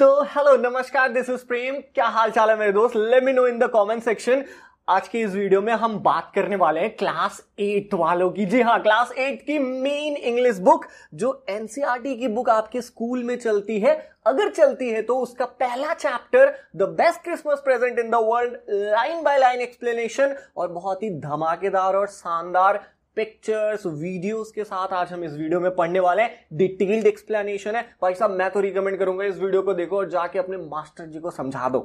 तो हेलो नमस्कार this is प्रेम क्या हाल चाल है मेरे दोस्त let me know in the comment section आज के इस वीडियो में हम बात करने वाले हैं क्लास एट वालों की जी हाँ क्लास एट की मेन इंग्लिश बुक जो एनसीईआरटी e की बुक आपके स्कूल में चलती है अगर चलती है तो उसका पहला chapter the best Christmas present in the world line by line explanation और बहुत ही धमाकेदार और शानदार पिक्चर्स वीडियोस के साथ आज हम इस वीडियो में पढ़ने वाले हैं डिटेल्ड एक्सप्लेनेशन है भाई साहब मैं तो रिकमेंड करूंगा इस वीडियो को देखो और जाके अपने मास्टर जी को समझा दो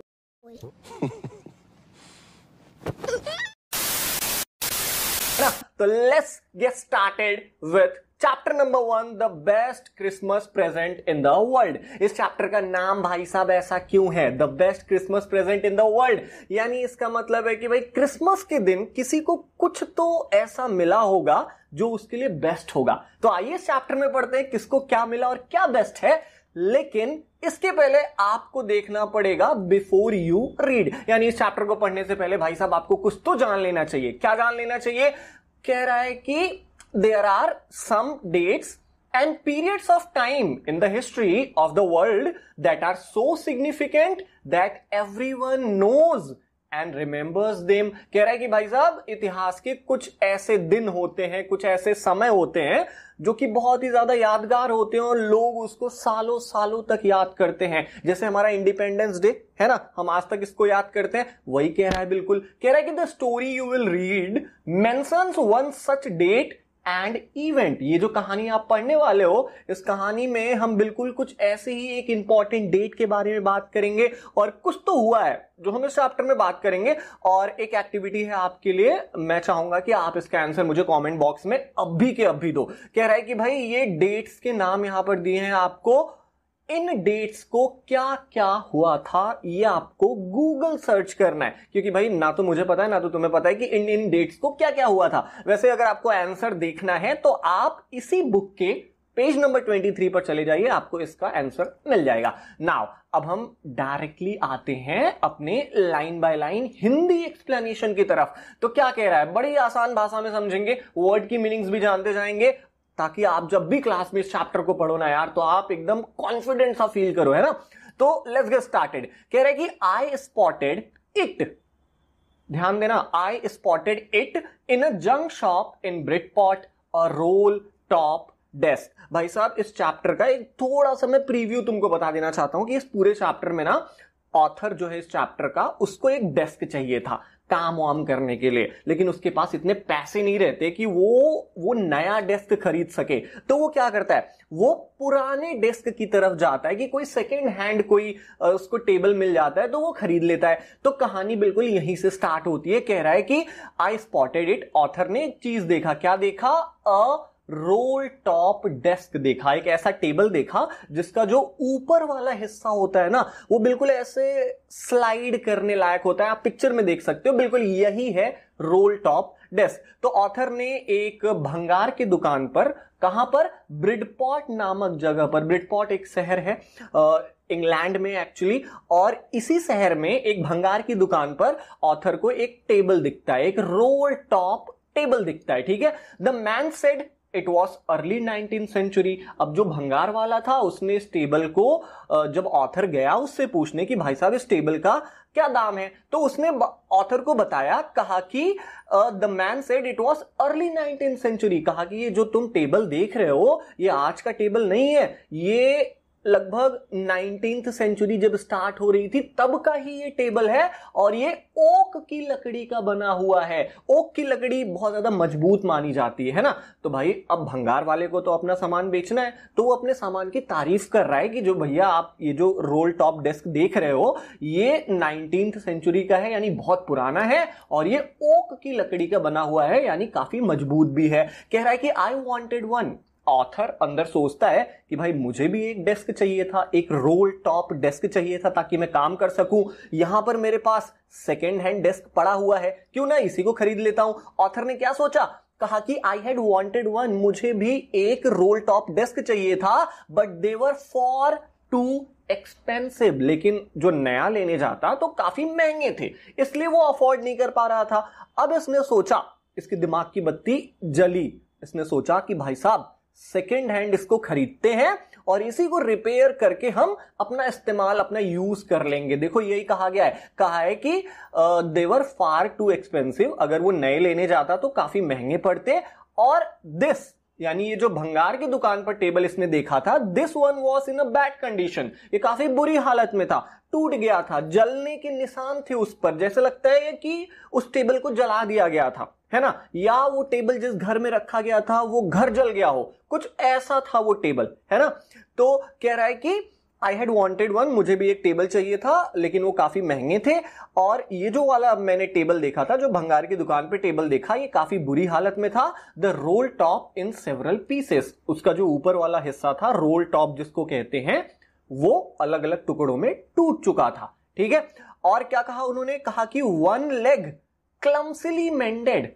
तो let's get started with chapter number one the best Christmas present in the world इस चैप्टर का नाम भाई साहब ऐसा क्यों है the best Christmas present in the world यानी इसका मतलब है कि भाई क्रिसमस के दिन किसी को कुछ तो ऐसा मिला होगा जो उसके लिए बेस्ट होगा तो आइए इस चैप्टर में पढ़ते हैं किसको क्या मिला और क्या बेस्ट है लेकिन इसके पहले आपको देखना पड़ेगा बिफोर यू रीड यानी इस चैप्टर को पढ़ने से पहले भाई साहब आपको कुछ तो जान लेना चाहिए क्या जान लेना चाहिए कह रहा है कि there are some dates and periods of time in the history of the world that are so significant that everyone knows and remembers them. कह रहा है कि भाई साहब इतिहास के कुछ ऐसे दिन होते हैं कुछ ऐसे समय होते हैं जो कि बहुत ही ज्यादा यादगार होते हैं और लोग उसको सालों सालों तक याद करते हैं जैसे हमारा इंडिपेंडेंस डे है ना हम आज तक इसको याद करते हैं वही कह रहा है बिल्कुल कह रहा है कि the story you will read मैं one such date and event ये जो कहानी आप पढ़ने वाले हो इस कहानी में हम बिल्कुल कुछ ऐसे ही एक इंपॉर्टेंट डेट के बारे में बात करेंगे और कुछ तो हुआ है जो हम इस चैप्टर में बात करेंगे और एक एक्टिविटी है आपके लिए मैं चाहूंगा कि आप इसका आंसर मुझे कमेंट बॉक्स में अभी के अभी दो कह रहा है कि भाई ये डेट्स के नाम यहां पर दिए हैं आपको इन डेट्स को क्या क्या हुआ था ये आपको गूगल सर्च करना है क्योंकि भाई ना तो मुझे पता है ना तो तुम्हें पता है कि इन इन डेट्स को क्या क्या हुआ था वैसे अगर आपको आंसर देखना है तो आप इसी बुक के पेज नंबर 23 पर चले जाइए आपको इसका आंसर मिल जाएगा नाउ अब हम डायरेक्टली आते हैं अपने line by line Hindi explanation की तरफ तो क्या कह रहा है बड़ी आसान भाषा में समझेंगे वर्ड की मीनिंग्स भी जानते जाएंगे ताकि आप जब भी क्लास में इस चैप्टर को पढ़ो ना यार तो आप एकदम कॉन्फिडेंट सा फील करो है ना तो लेट्स गेट स्टार्टेड कह रहे कि आई स्पॉटेड इट ध्यान देना I spotted it in a junk shop in Bridport a roll top desk भाई साहब इस चैप्टर का एक थोड़ा सा मैं प्रीव्यू तुमको बता देना चाहता हूं कि इस पूरे चैप्टर में ना ऑथर जो है इस चैप्टर का उसको एक डेस्क चाहिए था काम वाम करने के लिए लेकिन उसके पास इतने पैसे नहीं रहते कि वो वो नया डेस्क खरीद सके तो वो क्या करता है वो पुराने डेस्क की तरफ जाता है कि कोई सेकेंड हैंड कोई उसको टेबल मिल जाता है तो वो खरीद लेता है तो कहानी बिल्कुल यहीं से स्टार्ट होती है कह रहा है कि आई स्पॉटेड इट ऑथर ने एक चीज देखा क्या देखा अ रोल टॉप डेस्क देखा एक ऐसा टेबल देखा जिसका जो ऊपर वाला हिस्सा होता है ना वो बिल्कुल ऐसे स्लाइड करने लायक होता है आप पिक्चर में देख सकते हो बिल्कुल यही है रोल टॉप डेस्क तो ऑथर ने एक भंगार की दुकान पर कहां पर ब्रिडपॉट नामक जगह पर ब्रिडपॉट एक शहर है इंग्लैंड में एक्चुअली और इसी शहर में एक भंगार की दुकान पर ऑथर को एक टेबल दिखता है एक रोल टॉप टेबल दिखता है ठीक है the man said it was early nineteen century अब जो भंगार वाला था उसने इस टेबल को जब ऑथर गया उससे पूछने कि भाई साहब इस टेबल का क्या दाम है तो उसने ऑथर को बताया कहा कि the man said it was early nineteen century कहा कि ये जो तुम टेबल देख रहे हो ये आज का टेबल नहीं है ये लगभग नाइनटीन सेंचुरी जब स्टार्ट हो रही थी तब का ही ये टेबल है और ये ओक की लकड़ी का बना हुआ है ओक की लकड़ी बहुत ज्यादा मजबूत मानी जाती है ना तो भाई अब भंगार वाले को तो अपना सामान बेचना है तो वो अपने सामान की तारीफ कर रहा है कि जो भैया आप ये जो रोल टॉप डेस्क देख रहे हो ये नाइनटीन सेंचुरी का है यानी बहुत पुराना है और ये ओक की लकड़ी का बना हुआ है यानी काफी मजबूत भी है कह रहा है कि आई वॉन्टेड वन ऑथर अंदर सोचता है कि भाई मुझे भी एक डेस्क चाहिए था एक रोल टॉप डेस्क चाहिए था ताकि मैं काम कर सकूं यहां पर मेरे पास सेकेंड हैंड डेस्क पड़ा हुआ है क्यों ना इसी को खरीद लेता हूं ऑथर ने क्या सोचा कहा कि आई हैड वॉन्टेड वन मुझे भी एक रोल टॉप डेस्क चाहिए था but they were far too expensive लेकिन जो नया लेने जाता तो काफी महंगे थे इसलिए वो अफोर्ड नहीं कर पा रहा था अब इसने सोचा इसके दिमाग की बत्ती जली इसने सोचा कि भाई साहब सेकेंड हैंड इसको खरीदते हैं और इसी को रिपेयर करके हम अपना इस्तेमाल अपना यूज कर लेंगे देखो यही कहा गया है कहा है कि देवर फार टू एक्सपेंसिव अगर वो नए लेने जाता तो काफी महंगे पड़ते और दिस यानी ये जो भंगार की दुकान पर टेबल इसने देखा था this one was in a bad condition ये काफी बुरी हालत में था टूट गया था जलने के निशान थे उस पर जैसे लगता है कि उस टेबल को जला दिया गया था है ना या वो टेबल जिस घर में रखा गया था वो घर जल गया हो कुछ ऐसा था वो टेबल है ना तो कह रहा है कि आई हैड वॉन्टेड वन मुझे भी एक टेबल चाहिए था लेकिन वो काफ़ी महंगे थे और ये जो वाला मैंने टेबल देखा था जो भंगार की दुकान पे टेबल देखा ये काफ़ी बुरी हालत में था the roll top in several pieces उसका जो ऊपर वाला हिस्सा था रोल टॉप जिसको कहते हैं वो अलग अलग टुकड़ों में टूट चुका था ठीक है और क्या कहा उन्होंने कहा कि वन लेग क्लम्सिली मेंडेड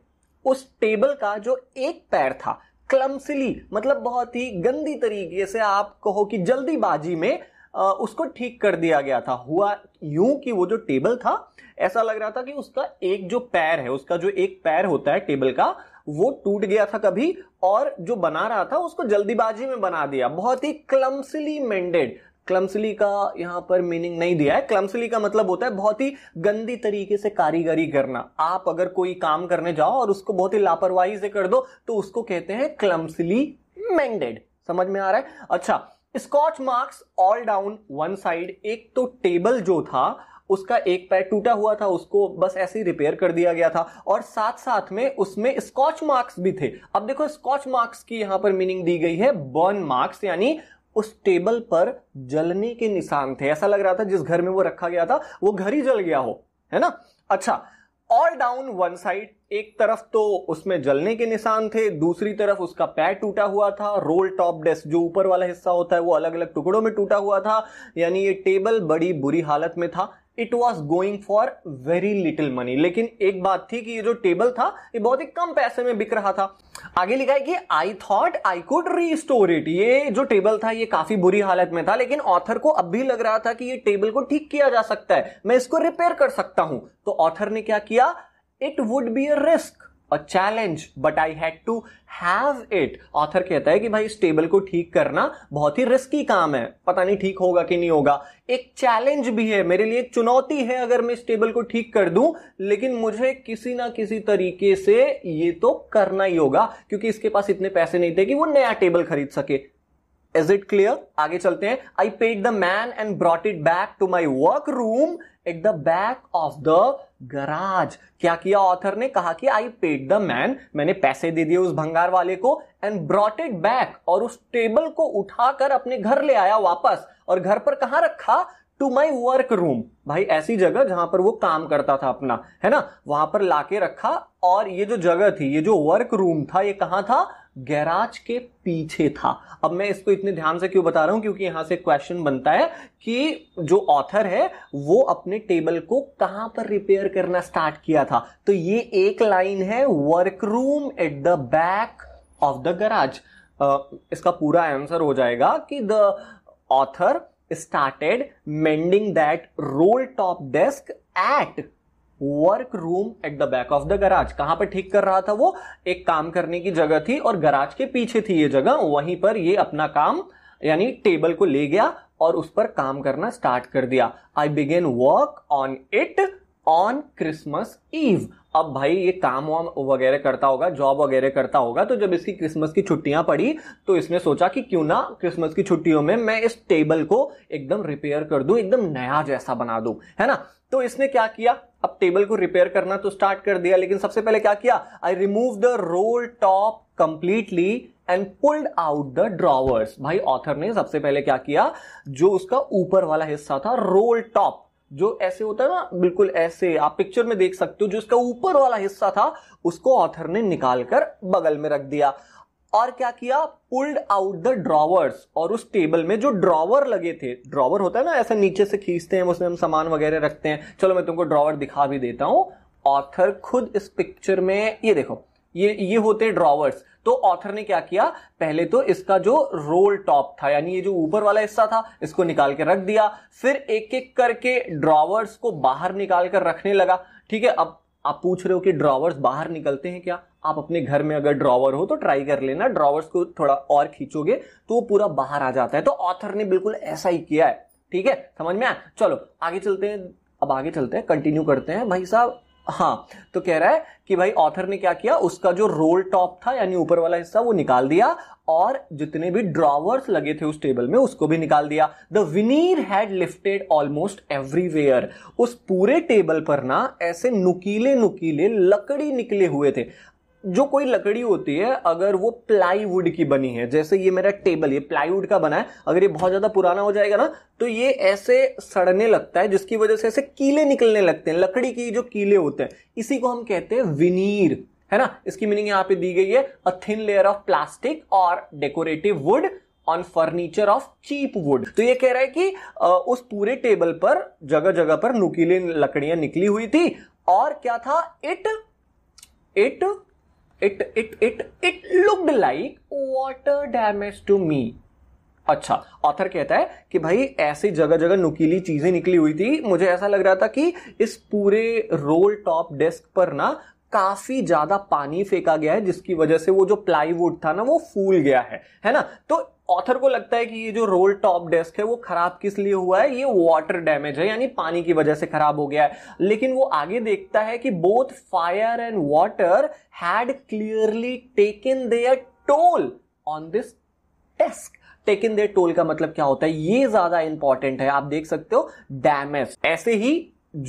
उस टेबल का जो एक पैर था क्लम्सिली मतलब बहुत ही गंदी तरीके से आप कहो कि जल्दीबाजी में उसको ठीक कर दिया गया था हुआ यूं कि वो जो टेबल था ऐसा लग रहा था कि उसका एक जो पैर है उसका जो एक पैर होता है टेबल का वो टूट गया था कभी और जो बना रहा था उसको जल्दीबाजी में बना दिया बहुत ही क्लम्सली मेंडेड क्लम्सली का यहां पर मीनिंग नहीं दिया है क्लम्सली का मतलब होता है बहुत ही गंदी तरीके से कारीगरी करना आप अगर कोई काम करने जाओ और उसको बहुत ही लापरवाही से कर दो तो उसको कहते हैं क्लम्सली मेंडेड समझ में आ रहा है अच्छा scorch marks all down one side एक तो टेबल जो था उसका एक पैर टूटा हुआ था उसको बस ऐसे ही रिपेयर कर दिया गया था और साथ साथ में उसमें स्कॉच मार्क्स भी थे अब देखो स्कॉच मार्क्स की यहां पर मीनिंग दी गई है बर्न मार्क्स यानी उस टेबल पर जलने के निशान थे ऐसा लग रहा था जिस घर में वो रखा गया था वो घर ही जल गया हो है ना अच्छा ऑल डाउन वन साइड एक तरफ तो उसमें जलने के निशान थे दूसरी तरफ उसका पैर टूटा हुआ था रोल टॉप डेस्क जो ऊपर वाला हिस्सा होता है वो अलग अलग टुकड़ों में टूटा हुआ था यानी ये टेबल बड़ी बुरी हालत में था it was going for very little money लेकिन एक बात थी कि ये जो टेबल था ये बहुत ही कम पैसे में बिक रहा था आगे लिखा है कि I thought I could restore it ये जो टेबल था ये काफी बुरी हालत में था लेकिन ऑथर को अब भी लग रहा था कि ये टेबल को ठीक किया जा सकता है मैं इसको रिपेयर कर सकता हूं तो ऑथर ने क्या किया it would be a risk a challenge but I had to have it author कहता है कि भाई इस टेबल को ठीक करना बहुत ही रिस्की काम है पता नहीं ठीक होगा कि नहीं होगा एक चैलेंज भी है मेरे लिए एक चुनौती है अगर मैं इस टेबल को ठीक कर दूं लेकिन मुझे किसी ना किसी तरीके से ये तो करना ही होगा क्योंकि इसके पास इतने पैसे नहीं थे कि वो नया टेबल खरीद सके इज इट क्लियर आगे चलते हैं I paid the man and brought it back to my work room at the back of the garage क्या किया ऑथर ने कहा कि आई पेड द मैन मैंने पैसे दे दिए उस भंगार वाले को एंड ब्रॉट इट बैक और उस टेबल को उठाकर अपने घर ले आया वापस और घर पर कहा रखा टू माई वर्क रूम भाई ऐसी जगह जहां पर वो काम करता था अपना है ना वहां पर लाके रखा और ये जो जगह थी ये जो वर्क रूम था ये कहाँ था गैराज के पीछे था अब मैं इसको इतने ध्यान से क्यों बता रहा हूं क्योंकि यहां से क्वेश्चन बनता है कि जो ऑथर है वो अपने टेबल को कहां पर रिपेयर करना स्टार्ट किया था तो ये एक लाइन है work room at the back of the garage इसका पूरा आंसर हो जाएगा कि the author started mending that roll top desk at work room at the back of the garage कहां पर ठीक कर रहा था वो एक काम करने की जगह थी और गराज के पीछे थी ये जगह वहीं पर ये अपना काम यानी टेबल को ले गया और उस पर काम करना स्टार्ट कर दिया I begin work on it on Christmas Eve अब भाई ये काम वाम वगैरह करता होगा जॉब वगैरह करता होगा तो जब इसकी क्रिसमस की छुट्टियां पड़ी तो इसने सोचा कि क्यों ना क्रिसमस की छुट्टियों में मैं इस टेबल को एकदम रिपेयर कर दूं एकदम नया जैसा बना दूं है ना तो इसने क्या किया अब टेबल को रिपेयर करना तो स्टार्ट कर दिया लेकिन सबसे पहले क्या किया I remove the roll top completely and pulled out the drawers भाई ऑथर ने सबसे पहले क्या किया जो उसका ऊपर वाला हिस्सा था रोल टॉप जो ऐसे होता है ना बिल्कुल ऐसे आप पिक्चर में देख सकते हो जो इसका ऊपर वाला हिस्सा था उसको ऑथर ने निकालकर बगल में रख दिया और क्या किया पुल्ड आउट द ड्रॉवर्स और उस टेबल में जो ड्रॉवर लगे थे ड्रॉवर होता है ना ऐसा नीचे से खींचते हैं उसमें हम सामान वगैरह रखते हैं चलो मैं तुमको ड्रॉवर दिखा भी देता हूं ऑथर खुद इस पिक्चर में ये देखो ये ये होते हैं ड्रॉवर्स तो ऑथर ने क्या किया पहले तो इसका जो रोल टॉप था यानी ये जो ऊपर वाला हिस्सा था इसको निकाल के रख दिया फिर एक एक करके ड्रॉवर्स को बाहर निकाल कर रखने लगा ठीक है अब आप पूछ रहे हो कि ड्रॉवर्स बाहर निकलते हैं क्या आप अपने घर में अगर ड्रॉवर हो तो ट्राई कर लेना ड्रॉवर्स को थोड़ा और खींचोगे तो वो पूरा बाहर आ जाता है तो ऑथर ने बिल्कुल ऐसा ही किया है ठीक है समझ में आया चलो आगे चलते हैं अब आगे चलते हैं कंटिन्यू करते हैं भाई साहब हाँ तो कह रहा है कि भाई ऑथर ने क्या किया उसका जो रोल टॉप था यानी ऊपर वाला हिस्सा वो निकाल दिया और जितने भी ड्रॉवर्स लगे थे उस टेबल में उसको भी निकाल दिया the veneer had lifted almost everywhere उस पूरे टेबल पर ना ऐसे नुकीले नुकीले लकड़ी निकले हुए थे जो कोई लकड़ी होती है अगर वो प्लाईवुड की बनी है जैसे ये मेरा टेबल ये प्लाईवुड का बना है अगर ये बहुत ज्यादा पुराना हो जाएगा ना तो ये ऐसे सड़ने लगता है जिसकी वजह से ऐसे कीले निकलने लगते हैं लकड़ी की जो कीले होते हैं इसी को हम कहते हैं विनीर है ना इसकी मीनिंग यहाँ पे दी गई है a thin layer of plastic और decorative wood on furniture of cheap wood तो ये कह रहा है कि उस पूरे टेबल पर जगह जगह पर नुकीले लकड़ियां निकली हुई थी और क्या था it it it it it it looked like water damage to me अच्छा ऑथर कहता है कि भाई ऐसी जगह जगह नुकीली चीजें निकली हुई थी मुझे ऐसा लग रहा था कि इस पूरे रोल टॉप डेस्क पर ना काफी ज्यादा पानी फेंका गया है जिसकी वजह से वो जो प्लाईवुड था ना वो फूल गया है है ना तो ऑथर को लगता है कि ये जो रोल टॉप डेस्क है वो खराब किस लिए हुआ है ये वाटर डैमेज है यानी पानी की वजह से खराब हो गया है लेकिन वो आगे देखता है कि both fire and water had clearly taken their toll on this desk taken their toll का मतलब क्या होता है ये ज्यादा इंपॉर्टेंट है आप देख सकते हो डैमेज ऐसे ही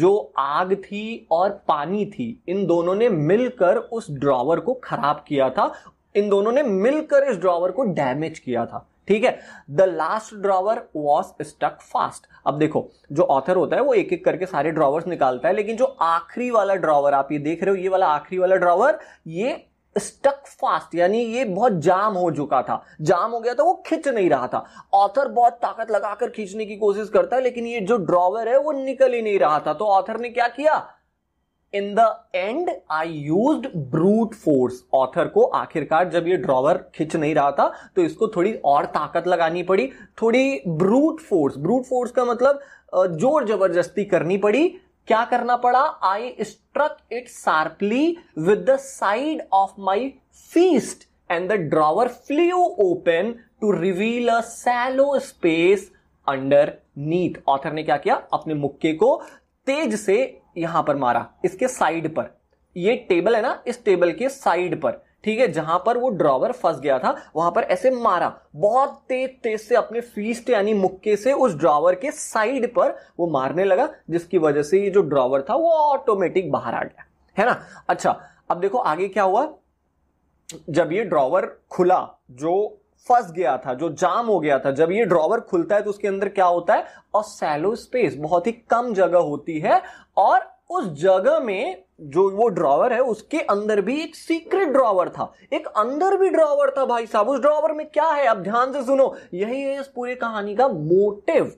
जो आग थी और पानी थी इन दोनों ने मिलकर उस ड्रॉवर को खराब किया था इन दोनों ने मिलकर इस ड्रॉवर को डैमेज किया था ठीक है the last drawer was stuck fast अब देखो जो ऑथर होता है वो एक एक करके सारे ड्रॉवर्स निकालता है लेकिन जो आखिरी वाला ड्रॉवर आप ये देख रहे हो ये वाला आखिरी वाला ड्रॉवर ये स्टक फास्ट यानी ये बहुत जाम हो चुका था जाम हो गया था वो खिंच नहीं रहा था ऑथर बहुत ताकत लगाकर खींचने की कोशिश करता है लेकिन ये जो ड्रॉवर है वो निकल ही नहीं रहा था तो ऑथर ने क्या किया in the end I use brute force author को आखिरकार जब ये ड्रॉवर खिंच नहीं रहा था तो इसको थोड़ी और ताकत लगानी पड़ी थोड़ी ब्रूट फोर्स ब्रूट फोर्स का मतलब जोर जबरदस्ती करनी पड़ी क्या करना पड़ा I struck it sharply with the side of my fist and the drawer flew open to reveal a shallow space underneath author ने क्या किया अपने मुक्के को तेज से यहां पर मारा इसके साइड पर ये टेबल है ना इस टेबल के साइड पर ठीक है जहां पर वो ड्रॉवर फंस गया था वहां पर ऐसे मारा बहुत तेज तेज से अपने फीस्ट यानी मुक्के से उस ड्रॉवर के साइड पर वो मारने लगा जिसकी वजह से ये जो ड्रॉवर था वो ऑटोमेटिक बाहर आ गया है ना अच्छा अब देखो आगे क्या हुआ जब ये ड्रॉवर खुला जो फंस गया था जो जाम हो गया था जब ये ड्रॉवर खुलता है तो उसके अंदर क्या होता है और सैलो स्पेस बहुत ही कम जगह होती है और उस जगह में जो वो ड्रॉवर है उसके अंदर भी एक सीक्रेट ड्रॉवर था एक अंदर भी ड्रॉवर था भाई साहब उस ड्रॉवर में क्या है अब ध्यान से सुनो यही है इस पूरी कहानी का motive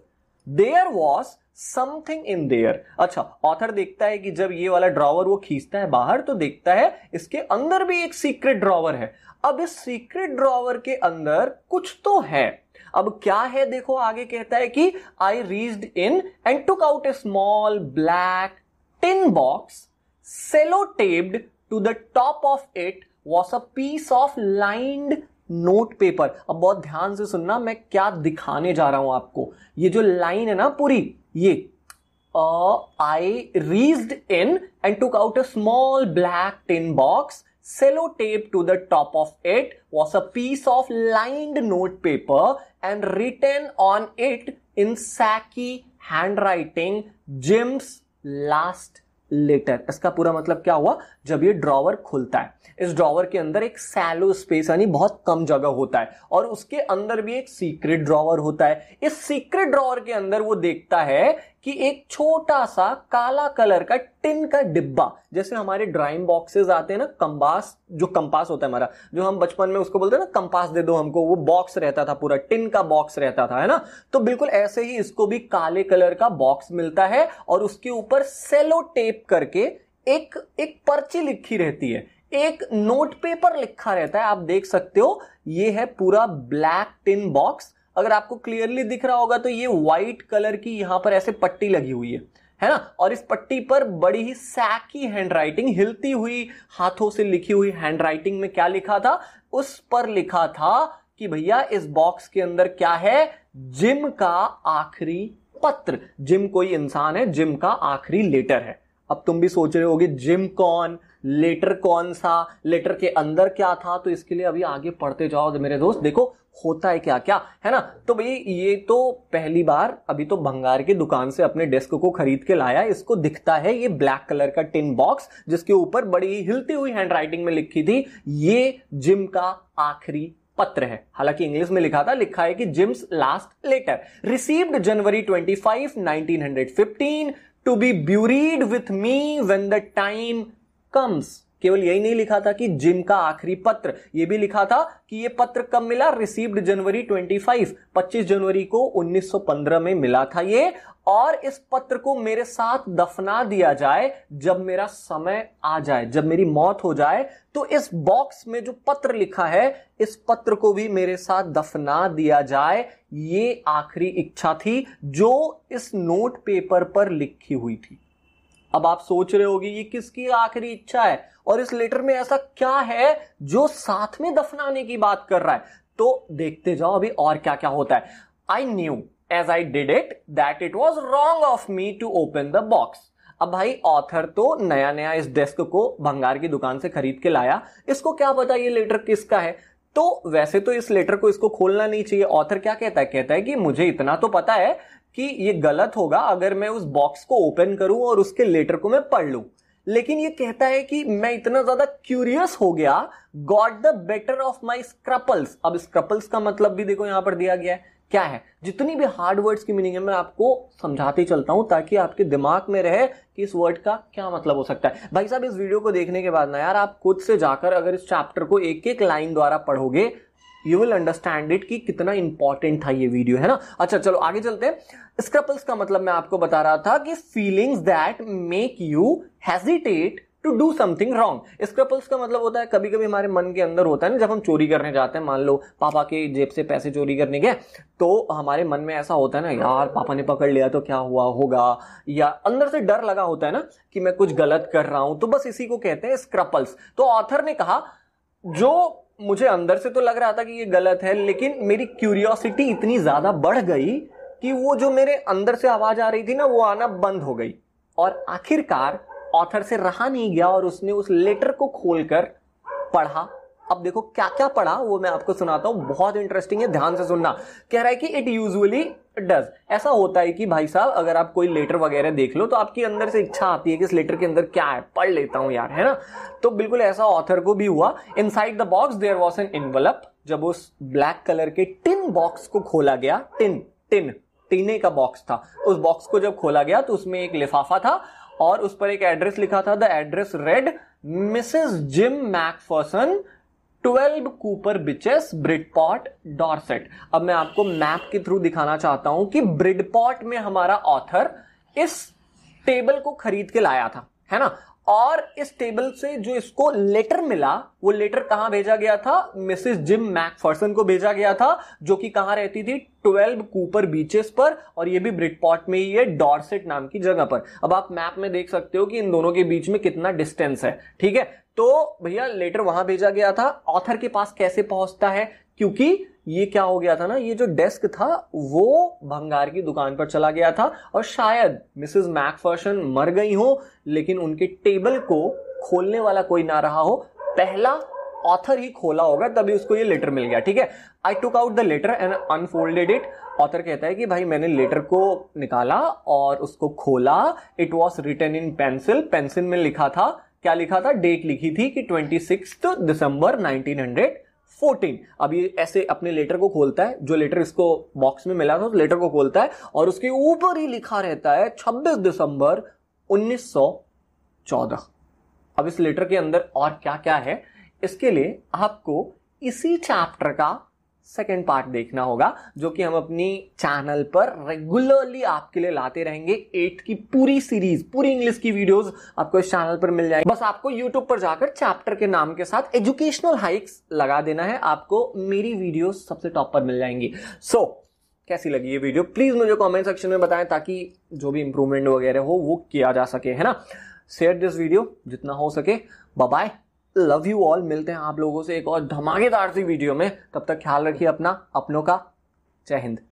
there was something in there अच्छा ऑथर देखता है कि जब ये वाला ड्रॉवर वो खींचता है बाहर तो देखता है इसके अंदर भी एक सीक्रेट ड्रॉवर है अब इस सीक्रेट ड्रॉवर के अंदर कुछ तो है अब क्या है देखो आगे कहता है कि I reached in and took out a small black tin box sellotaped to the top of it was a piece of lined note paper अब बहुत ध्यान से सुनना मैं क्या दिखाने जा रहा हूं आपको ये जो लाइन है ना पूरी ये I reached in and took out a small black tin box sellotape to the top of it was a piece of lined note paper and written on it in shaky handwriting Jim's last letter इसका पूरा मतलब क्या हुआ जब ये drawer खुलता है इस ड्रॉवर के अंदर एक सैलो स्पेस यानी बहुत कम जगह होता है और उसके अंदर भी एक सीक्रेट ड्रॉवर होता है इस सीक्रेट ड्रॉवर के अंदर वो देखता है कि एक छोटा सा काला कलर का टिन का डिब्बा जैसे हमारे ड्राइंग बॉक्सेस आते हैं ना कंपास जो कंपास होता है हमारा जो हम बचपन में उसको बोलते हैं ना कंपास दे दो हमको वो बॉक्स रहता था पूरा टिन का बॉक्स रहता था है ना तो बिल्कुल ऐसे ही इसको भी काले कलर का बॉक्स मिलता है और उसके ऊपर सेलो टेप करके एक एक पर्ची लिखी रहती है एक नोट पेपर लिखा रहता है आप देख सकते हो ये है पूरा ब्लैक टिन बॉक्स अगर आपको क्लियरली दिख रहा होगा तो ये व्हाइट कलर की यहां पर ऐसे पट्टी लगी हुई है है ना और इस पट्टी पर बड़ी ही सैकी हैंडराइटिंग हिलती हुई हाथों से लिखी हुई हैंडराइटिंग में क्या लिखा था उस पर लिखा था कि भैया इस बॉक्स के अंदर क्या है जिम का आखिरी पत्र जिम कोई इंसान है जिम का आखिरी लेटर है अब तुम भी सोच रहे होगे जिम कौन लेटर कौन सा लेटर के अंदर क्या था तो इसके लिए अभी आगे पढ़ते जाओ मेरे दोस्त देखो होता है क्या क्या है ना तो भाई ये तो पहली बार अभी तो भंगार की दुकान से अपने डेस्क को खरीद के लाया इसको दिखता है ये ब्लैक कलर का टिन बॉक्स जिसके ऊपर बड़ी हिलती हुई हैंडराइटिंग में लिखी थी ये जिम का आखिरी पत्र है हालांकि इंग्लिश में लिखा था लिखा है कि Jim's last letter received January 25 1915 to be buried with me when the time comes. केवल यही नहीं लिखा था कि जिम का आखिरी पत्र यह भी लिखा था कि यह पत्र कब मिला रिसीव्ड जनवरी 25 25 जनवरी को 1915 में मिला था यह और इस पत्र को मेरे साथ दफना दिया जाए जब मेरा समय आ जाए जब मेरी मौत हो जाए तो इस बॉक्स में जो पत्र लिखा है इस पत्र को भी मेरे साथ दफना दिया जाए ये आखिरी इच्छा थी जो इस नोट पेपर पर लिखी हुई थी अब आप सोच रहे होगी ये किसकी आखिरी इच्छा है और इस लेटर में ऐसा क्या है जो साथ में दफनाने की बात कर रहा है तो देखते जाओ अभी और क्या क्या होता है I knew as I did it that it was wrong of me to open the box अब भाई ऑथर तो नया नया इस डेस्क को भंगार की दुकान से खरीद के लाया इसको क्या पता ये लेटर किसका है तो वैसे तो इस लेटर को इसको खोलना नहीं चाहिए ऑथर क्या कहता है कहता है कि मुझे इतना तो पता है कि ये गलत होगा अगर मैं उस बॉक्स को ओपन करूं और उसके लेटर को मैं पढ़ लूं लेकिन ये कहता है कि मैं इतना ज्यादा क्यूरियस हो गया got the better of my scruples अब स्क्रपल्स का मतलब भी देखो यहां पर दिया गया है क्या है जितनी भी हार्ड वर्ड्स की मीनिंग है मैं आपको समझाते चलता हूं ताकि आपके दिमाग में रहे कि इस वर्ड का क्या मतलब हो सकता है भाई साहब इस वीडियो को देखने के बाद ना यार आप खुद से जाकर अगर इस चैप्टर को एक एक लाइन द्वारा पढ़ोगे यू विल अंडरस्टैंड इट कि कितना इंपॉर्टेंट था ये वीडियो है ना अच्छा चलो आगे चलते हैं स्क्रपल्स का मतलब मैं आपको बता रहा था कि feelings that make you hesitate to do something wrong scruples का मतलब होता है कभी कभी हमारे मन के अंदर होता है ना जब हम चोरी करने जाते हैं मान लो पापा के जेब से पैसे चोरी करने गए तो हमारे मन में ऐसा होता है ना यार पापा ने पकड़ लिया तो क्या हुआ होगा या अंदर से डर लगा होता है ना कि मैं कुछ गलत कर रहा हूं तो बस इसी को कहते हैं स्क्रपल्स तो ऑथर ने कहा जो मुझे अंदर से तो लग रहा था कि ये गलत है लेकिन मेरी क्यूरियोसिटी इतनी ज़्यादा बढ़ गई कि वो जो मेरे अंदर से आवाज़ आ रही थी ना वो आना बंद हो गई और आखिरकार ऑथर से रहा नहीं गया और उसने उस लेटर को खोलकर पढ़ा अब देखो क्या क्या पढ़ा वो मैं आपको सुनाता हूं बहुत इंटरेस्टिंग है ध्यान से सुनना कह रहा है कि इट यूजुअली डज ऐसा होता है कि भाई साहब अगर आप कोई लेटर वगैरह देख लो तो आपके अंदर से इच्छा आती है कि इस लेटर के अंदर क्या है पढ़ लेता हूं यार है ना तो बिल्कुल ऐसा ऑथर को भी हुआ inside the box there was an envelope जब उस ब्लैक कलर के टिन बॉक्स को खोला गया टिन टिन टीने का बॉक्स था उस बॉक्स को जब खोला गया तो उसमें एक लिफाफा था और उस पर एक एड्रेस लिखा था the address read Mrs Jim McPherson twelve Cooper Beeches Bridport Dorset अब मैं आपको मैप के थ्रू दिखाना चाहता हूं कि ब्रिडपॉट में हमारा ऑथर इस टेबल को खरीद के लाया था है ना और इस टेबल से जो इसको लेटर मिला वो लेटर कहां भेजा गया था मिसेस जिम मैकफर्सन को भेजा गया था जो कि कहां रहती थी ट्वेल्व कूपर बीचेस पर और ये भी ब्रिटपॉट में ही है डॉर्सेट नाम की जगह पर अब आप मैप में देख सकते हो कि इन दोनों के बीच में कितना डिस्टेंस है ठीक है तो भैया लेटर वहां भेजा गया था ऑथर के पास कैसे पहुंचता है क्योंकि ये क्या हो गया था ना ये जो डेस्क था वो भंगार की दुकान पर चला गया था और शायद मिसेस मैकफर्सन मर गई हो लेकिन उनके टेबल को खोलने वाला कोई ना रहा हो पहला ऑथर ही खोला होगा तभी उसको ये लेटर मिल गया ठीक है I took out the letter and unfolded it author कहता है कि भाई मैंने लेटर को निकाला और उसको खोला it was written in pencil pencil में लिखा था क्या लिखा था डेट लिखी थी कि ट्वेंटी दिसंबर 1914 अब ये ऐसे अपने लेटर को खोलता है जो लेटर इसको बॉक्स में मिला था उस लेटर को खोलता है और उसके ऊपर ही लिखा रहता है छब्बीस दिसंबर चौदह अब इस लेटर के अंदर और क्या क्या है इसके लिए आपको इसी चैप्टर का सेकेंड पार्ट देखना होगा जो कि हम अपनी चैनल पर रेगुलरली आपके लिए लाते रहेंगे एट की पूरी सीरीज पूरी इंग्लिश की वीडियोस आपको इस चैनल पर मिल जाएगी बस आपको यूट्यूब पर जाकर चैप्टर के नाम के साथ एजुकेशनल हाइक्स लगा देना है आपको मेरी वीडियोस सबसे टॉप पर मिल जाएंगी सो so, कैसी लगी ये वीडियो प्लीज मुझे कॉमेंट सेक्शन में बताएं ताकि जो भी इंप्रूवमेंट वगैरह हो वो किया जा सके है ना शेयर दिस वीडियो जितना हो सके बाय लव यू ऑल मिलते हैं आप लोगों से एक और धमाकेदार सी वीडियो में तब तक ख्याल रखिए अपना अपनों का जय हिंद